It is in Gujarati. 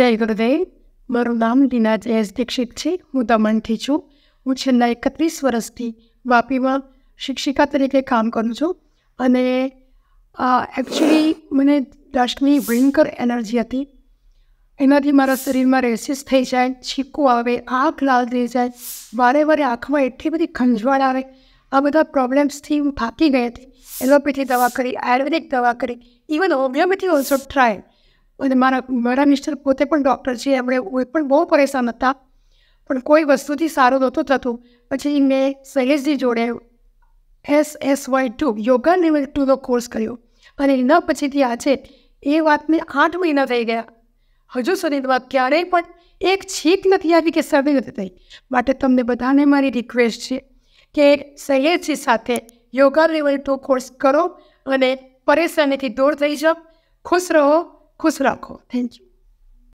જય ગુરુદેવ મારું નામ લીના જયેશ દીક્ષિત છે હું દમણથી છું હું છેલ્લા એકત્રીસ વર્ષથી વાપીમાં શિક્ષિકા તરીકે કામ કરું છું અને એકચ્યુઅલી મને ડસ્ટની ભયંકર એનર્જી હતી એનાથી મારા શરીરમાં રેસીસ થઈ જાય છીકો આવે આંખ લાલ થઈ જાય વારે વારે આંખમાં એટલી બધી ખંજવાળ આવે આ બધા પ્રોબ્લેમ્સથી હું થાકી ગઈ હતી એલોપેથી દવા કરી આયુર્વેદિક દવા કરી ઇવન હોમિયોપેથી ઓલ્સો ટ્રાય અને મારા મડર મિસ્ટર પોતે પણ ડોક્ટરજી એમણે ઓય પણ બહુ પરેશાન હતા પણ કોઈ વસ્તુથી સારું નહોતું થતું પછી મે સહેજજી જોડે SSY2 યોગા લેવલ ટુ નો કોર્સ કર્યો અને ન પછીથી આજે એ વાતને 8 મહિના થઈ ગયા હજુ સુધી વાત ક્યારેય પણ એક છીક નથી આવી કે સહેજ થતી માટે તમને બતાને મારી રિક્વેસ્ટ છે કે સહેજજી સાથે યોગા લેવલ ટુ કોર્સ કરો અને પરેશાનીથી દૂર થઈ જાવ ખુશ રહો खुश रखो थैंक यू